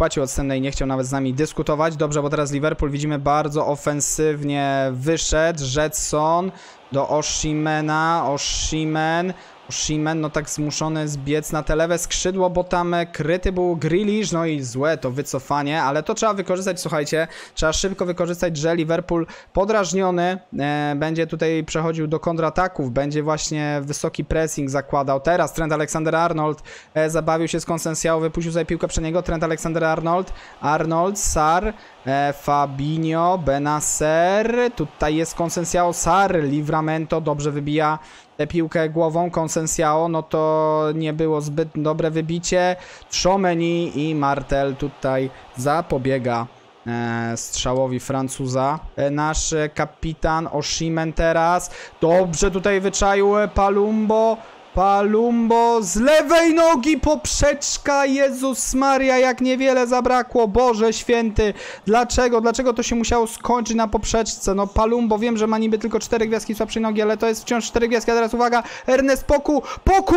płacił odstępne i nie chciał nawet z nami dyskutować. Dobrze, bo teraz Liverpool widzimy bardzo ofensywnie wyszedł. Jetson do Oshimena, Oshimen, Shimen, no tak zmuszony zbiec na te lewe skrzydło, bo tam e, kryty był Grealish, no i złe to wycofanie, ale to trzeba wykorzystać, słuchajcie, trzeba szybko wykorzystać, że Liverpool podrażniony e, będzie tutaj przechodził do kontrataków, będzie właśnie wysoki pressing zakładał. Teraz Trent Alexander-Arnold e, zabawił się z Konsensiałą, wypuścił sobie piłkę przed niego, Trent Alexander-Arnold, Arnold, Sar, e, Fabinho, Benacer, tutaj jest Konsensiał, Sar, Livramento dobrze wybija piłkę głową Konsensiao, no to nie było zbyt dobre wybicie. Trzomeni i Martel tutaj zapobiega e, strzałowi Francuza. E, nasz kapitan Oshimen teraz. Dobrze tutaj wyczaił Palumbo. Palumbo z lewej nogi poprzeczka, Jezus Maria, jak niewiele zabrakło, Boże Święty, dlaczego, dlaczego to się musiało skończyć na poprzeczce, no Palumbo, wiem, że ma niby tylko cztery gwiazdki słabszej nogi, ale to jest wciąż cztery gwiazdki, a teraz uwaga, Ernest Poku, Poku,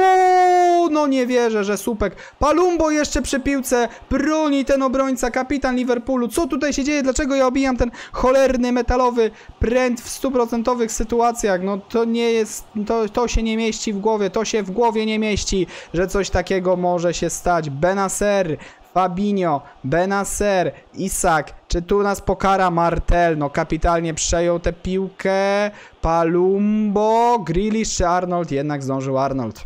no nie wierzę, że słupek, Palumbo jeszcze przy piłce, broni ten obrońca, kapitan Liverpoolu, co tutaj się dzieje, dlaczego ja obijam ten cholerny metalowy pręt w stuprocentowych sytuacjach, no to nie jest, to, to się nie mieści w głowie, to się w głowie nie mieści, że coś takiego może się stać. Benacer, Fabinho, Benacer, Isak, czy tu nas pokara Martel? No kapitalnie przejął tę piłkę, Palumbo, Grealish czy Arnold? Jednak zdążył Arnold.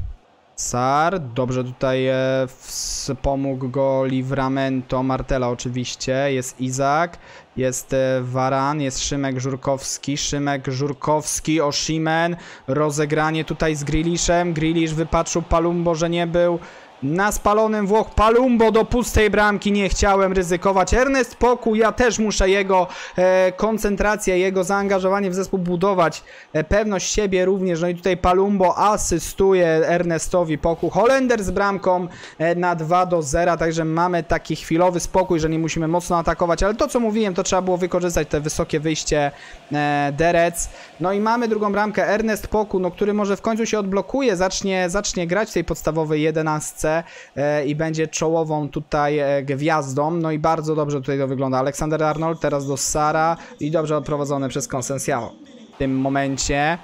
Sar, dobrze tutaj e, wspomógł go Livramento Martela oczywiście, jest Izak, jest e, Waran, jest Szymek Żurkowski, Szymek Żurkowski, Oshimen, rozegranie tutaj z Griliszem, Grilisz wypatrzył Palumbo, że nie był na spalonym Włoch Palumbo do pustej bramki nie chciałem ryzykować. Ernest Poku, ja też muszę jego e, koncentrację, jego zaangażowanie w zespół budować. E, pewność siebie również. No i tutaj Palumbo asystuje Ernestowi Poku. Holender z bramką e, na 2 do 0, także mamy taki chwilowy spokój, że nie musimy mocno atakować. Ale to co mówiłem, to trzeba było wykorzystać te wysokie wyjście e, Derec. No i mamy drugą bramkę. Ernest Poku, no, który może w końcu się odblokuje, zacznie, zacznie grać w tej podstawowej jedenastce E, i będzie czołową tutaj e, gwiazdą. No i bardzo dobrze tutaj to wygląda. Aleksander Arnold teraz do Sara i dobrze odprowadzone przez Consensiano. W tym momencie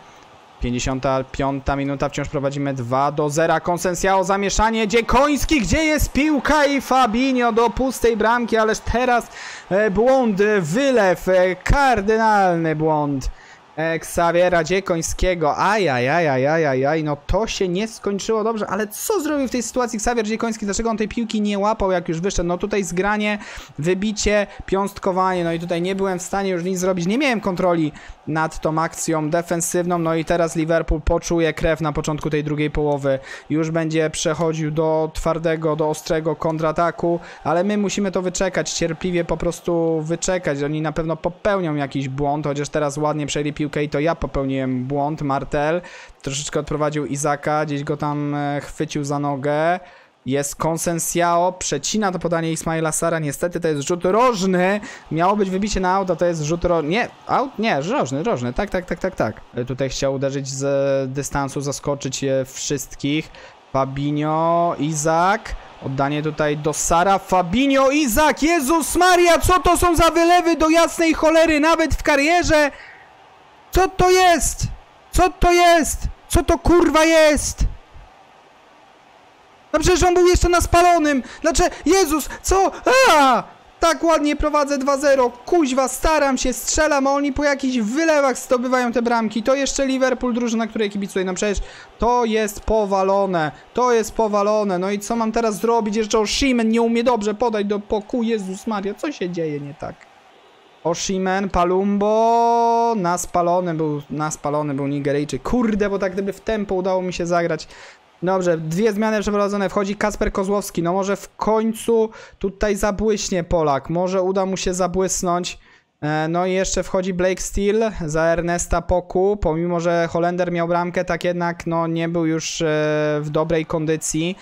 55 minuta, wciąż prowadzimy 2 do 0. Konsensiało, zamieszanie Dziekoński, gdzie jest piłka i Fabinho do pustej bramki, ależ teraz e, błąd, wylew, kardynalny błąd. E, Xaviera Dziekońskiego. Ajajajajajajaj, no to się nie skończyło dobrze, ale co zrobił w tej sytuacji Xavier Dziekoński? Dlaczego on tej piłki nie łapał, jak już wyszedł? No tutaj zgranie, wybicie, piąstkowanie, no i tutaj nie byłem w stanie już nic zrobić. Nie miałem kontroli nad tą akcją defensywną, no i teraz Liverpool poczuje krew na początku tej drugiej połowy. Już będzie przechodził do twardego, do ostrego kontrataku, ale my musimy to wyczekać, cierpliwie po prostu wyczekać. Oni na pewno popełnią jakiś błąd, chociaż teraz ładnie przejęli piłkę piłkę i to ja popełniłem błąd. Martel troszeczkę odprowadził Izaka, gdzieś go tam e, chwycił za nogę. Jest Konsensiao, przecina to podanie Ismaila Sara, niestety to jest rzut rożny, miało być wybicie na auto, to jest rzut rożny, nie, aut, nie, rożny, rożny, tak, tak, tak, tak, tak. E, tutaj chciał uderzyć z e, dystansu, zaskoczyć wszystkich. Fabinho, Izak, Oddanie tutaj do Sara, Fabinho, Izak, Jezus Maria, co to są za wylewy do jasnej cholery, nawet w karierze co to jest? Co to jest? Co to kurwa jest? No przecież on był jeszcze na spalonym. Znaczy, Jezus, co? A! Tak ładnie prowadzę 2-0. Kuźwa, staram się, strzelam, a oni po jakichś wylewach zdobywają te bramki. To jeszcze Liverpool, drużyna, której kibicuję. No przecież to jest powalone. To jest powalone. No i co mam teraz zrobić? Jeszcze Oshimen nie umie dobrze podać do poku. Jezus Maria, co się dzieje nie tak? Oshimen, Palumbo, na spalony był, na spalony był Nigeryjczyk. Kurde, bo tak gdyby w tempo udało mi się zagrać. Dobrze, dwie zmiany przeprowadzone. Wchodzi Kasper Kozłowski. No może w końcu tutaj zabłyśnie Polak. Może uda mu się zabłysnąć. E, no i jeszcze wchodzi Blake Steele za Ernesta Poku, pomimo że Holender miał bramkę, tak jednak no, nie był już e, w dobrej kondycji.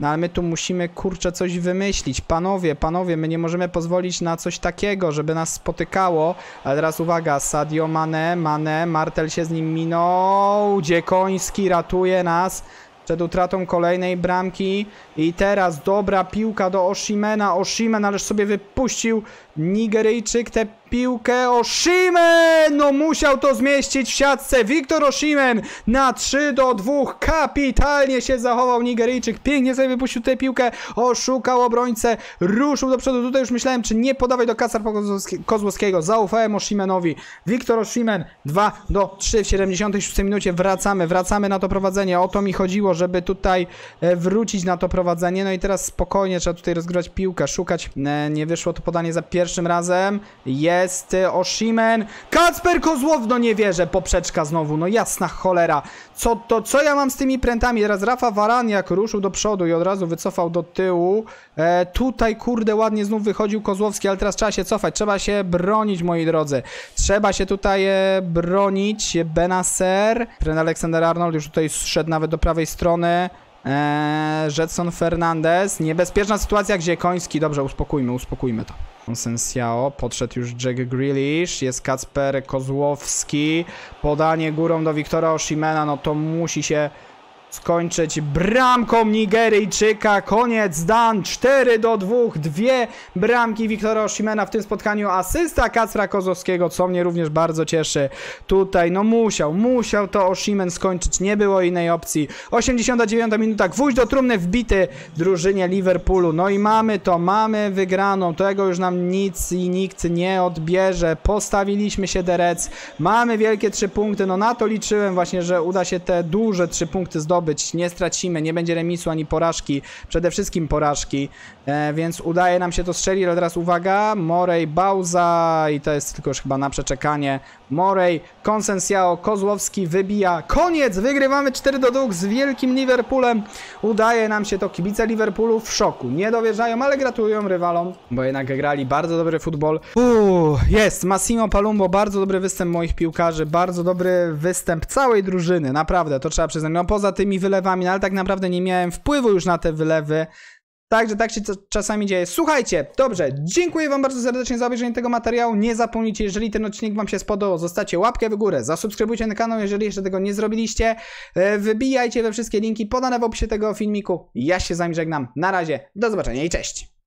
No ale my tu musimy, kurczę, coś wymyślić. Panowie, panowie, my nie możemy pozwolić na coś takiego, żeby nas spotykało. Ale teraz uwaga, Sadio Mane, Mane, Martel się z nim minął. Dziekoński ratuje nas przed utratą kolejnej bramki i teraz dobra piłka do Oshimena, Oshimen ależ sobie wypuścił Nigeryjczyk tę piłkę, Oshimen! No musiał to zmieścić w siatce, Wiktor Oshimen na 3 do 2, kapitalnie się zachował Nigeryjczyk, pięknie sobie wypuścił tę piłkę, oszukał obrońcę, ruszył do przodu, tutaj już myślałem, czy nie podawać do Kasar Kozłowskiego, zaufałem Oshimenowi, Wiktor Oshimen 2 do 3 w 76 minucie, wracamy, wracamy na to prowadzenie, o to mi chodziło, chodziło, żeby tutaj e, wrócić na to prowadzenie. No i teraz spokojnie trzeba tutaj rozgrywać piłkę, szukać. E, nie wyszło to podanie za pierwszym razem. Jest e, Oshimen. Kacper Kozłow, no nie wierzę. Poprzeczka znowu, no jasna cholera. Co to, co ja mam z tymi prętami? Teraz Rafa Waraniak jak ruszył do przodu i od razu wycofał do tyłu. E, tutaj, kurde, ładnie znów wychodził Kozłowski, ale teraz trzeba się cofać. Trzeba się bronić, moi drodzy. Trzeba się tutaj e, bronić. Benacer. Trener Aleksander Arnold już tutaj szedł nawet do prawej strony. Eee, Jetson Fernandez. Niebezpieczna sytuacja, gdzie Koński. Dobrze, uspokójmy, uspokójmy to. Konsensiao, podszedł już Jack Grealish, jest Kacper Kozłowski. Podanie górą do Wiktora Oshimena, no to musi się skończyć bramką Nigeryjczyka. Koniec dan 4 do 2. Dwie bramki Wiktora Oshimena w tym spotkaniu. Asysta Kacra Kozowskiego, co mnie również bardzo cieszy. Tutaj no musiał, musiał to Oshimen skończyć. Nie było innej opcji. 89 minuta. Gwóźdź do trumny wbity w drużynie Liverpoolu. No i mamy to, mamy wygraną. Tego już nam nic i nikt nie odbierze. Postawiliśmy się derec. Mamy wielkie trzy punkty. No na to liczyłem właśnie, że uda się te duże trzy punkty zdobyć zdobyć, nie stracimy, nie będzie remisu ani porażki, przede wszystkim porażki, e, więc udaje nam się to strzelić, ale teraz uwaga, Morej, Bauza i to jest tylko już chyba na przeczekanie, Morej, Konsensiao, Kozłowski wybija, koniec, wygrywamy 4 do 2 z wielkim Liverpoolem, udaje nam się to, kibice Liverpoolu w szoku, nie dowierzają, ale gratulują rywalom, bo jednak grali bardzo dobry futbol. Uuu, jest, Massimo Palumbo, bardzo dobry występ moich piłkarzy, bardzo dobry występ całej drużyny, naprawdę, to trzeba przyznać, no poza tymi tymi wylewami, no ale tak naprawdę nie miałem wpływu już na te wylewy. Także tak się czasami dzieje. Słuchajcie, dobrze, dziękuję Wam bardzo serdecznie za obejrzenie tego materiału. Nie zapomnijcie, jeżeli ten odcinek Wam się spodobał, zostawcie łapkę w górę, zasubskrybujcie na kanał, jeżeli jeszcze tego nie zrobiliście. E, wybijajcie we wszystkie linki podane w opisie tego filmiku. Ja się z Wami żegnam. Na razie, do zobaczenia i cześć!